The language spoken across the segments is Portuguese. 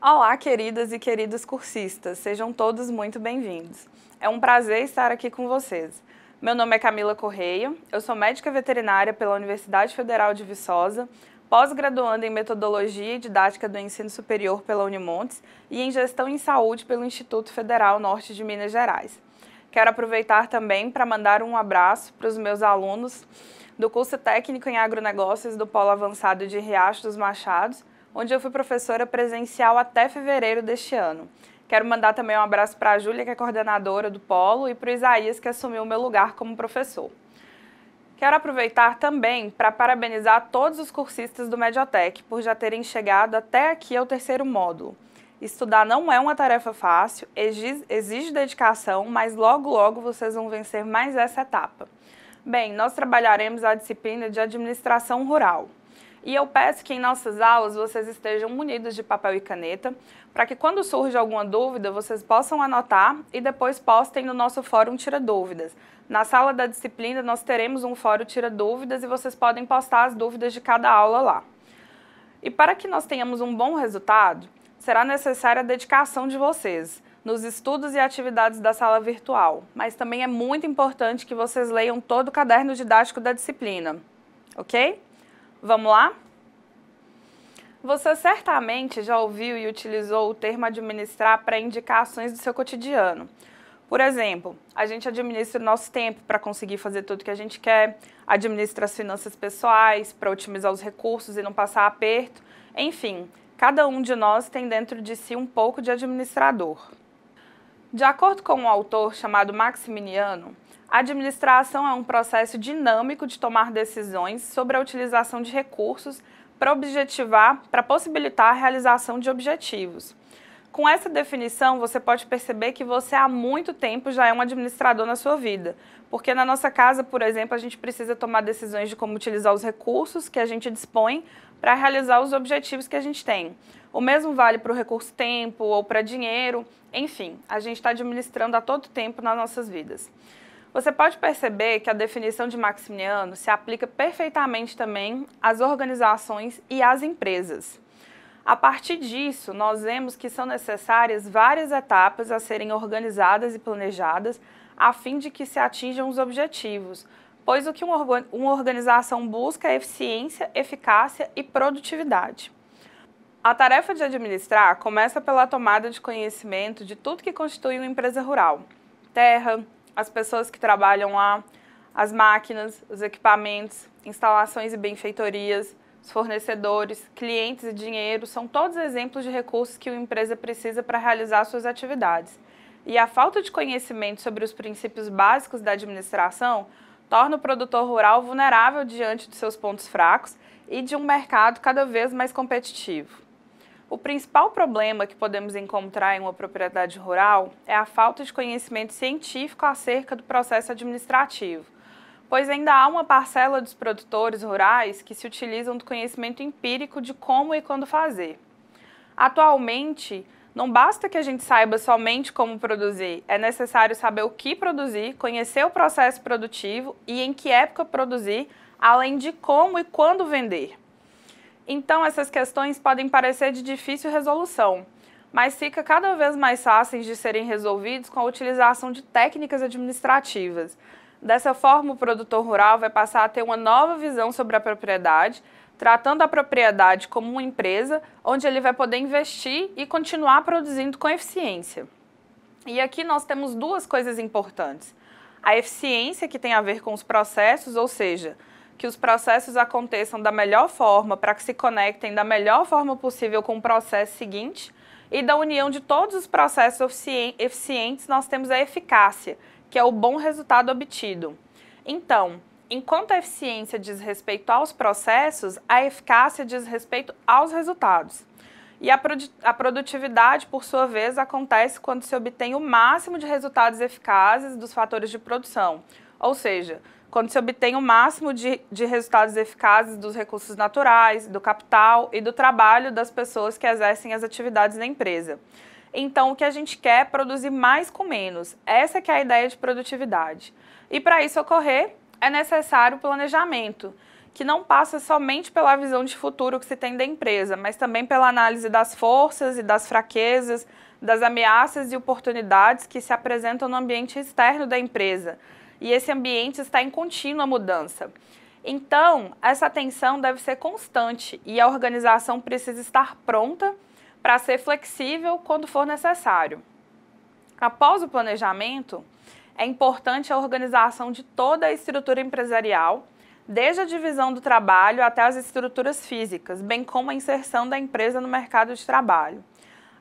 Olá, queridas e queridos cursistas, sejam todos muito bem-vindos. É um prazer estar aqui com vocês. Meu nome é Camila Correia, eu sou médica veterinária pela Universidade Federal de Viçosa, pós-graduando em Metodologia e Didática do Ensino Superior pela Unimontes e em Gestão em Saúde pelo Instituto Federal Norte de Minas Gerais. Quero aproveitar também para mandar um abraço para os meus alunos do curso técnico em agronegócios do Polo Avançado de Riacho dos Machados, onde eu fui professora presencial até fevereiro deste ano. Quero mandar também um abraço para a Júlia, que é coordenadora do Polo, e para o Isaías, que assumiu o meu lugar como professor. Quero aproveitar também para parabenizar todos os cursistas do Mediotec por já terem chegado até aqui ao terceiro módulo. Estudar não é uma tarefa fácil, exige dedicação, mas logo logo vocês vão vencer mais essa etapa. Bem, nós trabalharemos a disciplina de administração rural. E eu peço que em nossas aulas vocês estejam munidos de papel e caneta, para que quando surge alguma dúvida, vocês possam anotar e depois postem no nosso fórum Tira Dúvidas. Na sala da disciplina, nós teremos um fórum Tira Dúvidas e vocês podem postar as dúvidas de cada aula lá. E para que nós tenhamos um bom resultado, será necessária a dedicação de vocês nos estudos e atividades da sala virtual, mas também é muito importante que vocês leiam todo o caderno didático da disciplina, ok? Vamos lá? Você certamente já ouviu e utilizou o termo administrar para indicações do seu cotidiano. Por exemplo, a gente administra o nosso tempo para conseguir fazer tudo que a gente quer, administra as finanças pessoais para otimizar os recursos e não passar aperto. Enfim, cada um de nós tem dentro de si um pouco de administrador. De acordo com um autor chamado Maximiliano, a administração é um processo dinâmico de tomar decisões sobre a utilização de recursos para objetivar, para possibilitar a realização de objetivos. Com essa definição, você pode perceber que você há muito tempo já é um administrador na sua vida. Porque na nossa casa, por exemplo, a gente precisa tomar decisões de como utilizar os recursos que a gente dispõe para realizar os objetivos que a gente tem. O mesmo vale para o recurso tempo ou para dinheiro, enfim, a gente está administrando a todo tempo nas nossas vidas. Você pode perceber que a definição de Maximiano se aplica perfeitamente também às organizações e às empresas. A partir disso, nós vemos que são necessárias várias etapas a serem organizadas e planejadas a fim de que se atinjam os objetivos, pois o que uma organização busca é eficiência, eficácia e produtividade. A tarefa de administrar começa pela tomada de conhecimento de tudo que constitui uma empresa rural: terra, as pessoas que trabalham lá, as máquinas, os equipamentos, instalações e benfeitorias, os fornecedores, clientes e dinheiro são todos exemplos de recursos que uma empresa precisa para realizar suas atividades. E a falta de conhecimento sobre os princípios básicos da administração torna o produtor rural vulnerável diante de seus pontos fracos e de um mercado cada vez mais competitivo. O principal problema que podemos encontrar em uma propriedade rural é a falta de conhecimento científico acerca do processo administrativo, pois ainda há uma parcela dos produtores rurais que se utilizam do conhecimento empírico de como e quando fazer. Atualmente, não basta que a gente saiba somente como produzir, é necessário saber o que produzir, conhecer o processo produtivo e em que época produzir, além de como e quando vender. Então, essas questões podem parecer de difícil resolução, mas fica cada vez mais fáceis de serem resolvidos com a utilização de técnicas administrativas. Dessa forma, o produtor rural vai passar a ter uma nova visão sobre a propriedade, tratando a propriedade como uma empresa onde ele vai poder investir e continuar produzindo com eficiência. E aqui nós temos duas coisas importantes. A eficiência, que tem a ver com os processos, ou seja, que os processos aconteçam da melhor forma, para que se conectem da melhor forma possível com o processo seguinte. E da união de todos os processos eficientes, nós temos a eficácia, que é o bom resultado obtido. Então, enquanto a eficiência diz respeito aos processos, a eficácia diz respeito aos resultados. E a, produ a produtividade, por sua vez, acontece quando se obtém o máximo de resultados eficazes dos fatores de produção, ou seja, quando se obtém o máximo de, de resultados eficazes dos recursos naturais, do capital e do trabalho das pessoas que exercem as atividades da empresa. Então, o que a gente quer é produzir mais com menos. Essa que é a ideia de produtividade. E para isso ocorrer, é necessário planejamento, que não passa somente pela visão de futuro que se tem da empresa, mas também pela análise das forças e das fraquezas, das ameaças e oportunidades que se apresentam no ambiente externo da empresa, e esse ambiente está em contínua mudança. Então, essa atenção deve ser constante e a organização precisa estar pronta para ser flexível quando for necessário. Após o planejamento, é importante a organização de toda a estrutura empresarial, desde a divisão do trabalho até as estruturas físicas, bem como a inserção da empresa no mercado de trabalho.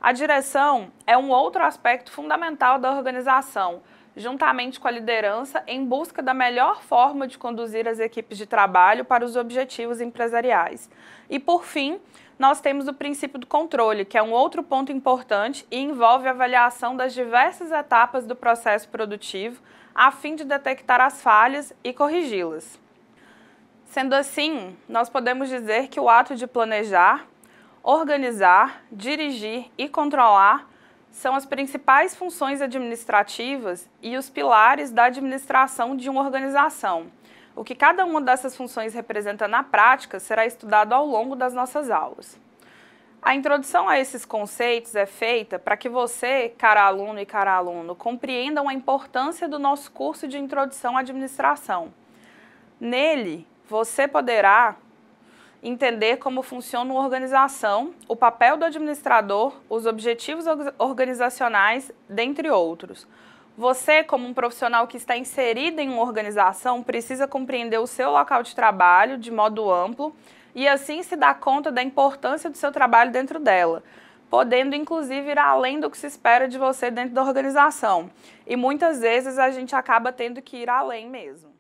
A direção é um outro aspecto fundamental da organização, juntamente com a liderança, em busca da melhor forma de conduzir as equipes de trabalho para os objetivos empresariais. E, por fim, nós temos o princípio do controle, que é um outro ponto importante e envolve a avaliação das diversas etapas do processo produtivo, a fim de detectar as falhas e corrigi-las. Sendo assim, nós podemos dizer que o ato de planejar, organizar, dirigir e controlar são as principais funções administrativas e os pilares da administração de uma organização. O que cada uma dessas funções representa na prática será estudado ao longo das nossas aulas. A introdução a esses conceitos é feita para que você, cara aluno e cara aluno, compreendam a importância do nosso curso de Introdução à Administração. Nele, você poderá entender como funciona uma organização, o papel do administrador, os objetivos organizacionais, dentre outros. Você, como um profissional que está inserido em uma organização, precisa compreender o seu local de trabalho de modo amplo e assim se dar conta da importância do seu trabalho dentro dela, podendo inclusive ir além do que se espera de você dentro da organização. E muitas vezes a gente acaba tendo que ir além mesmo.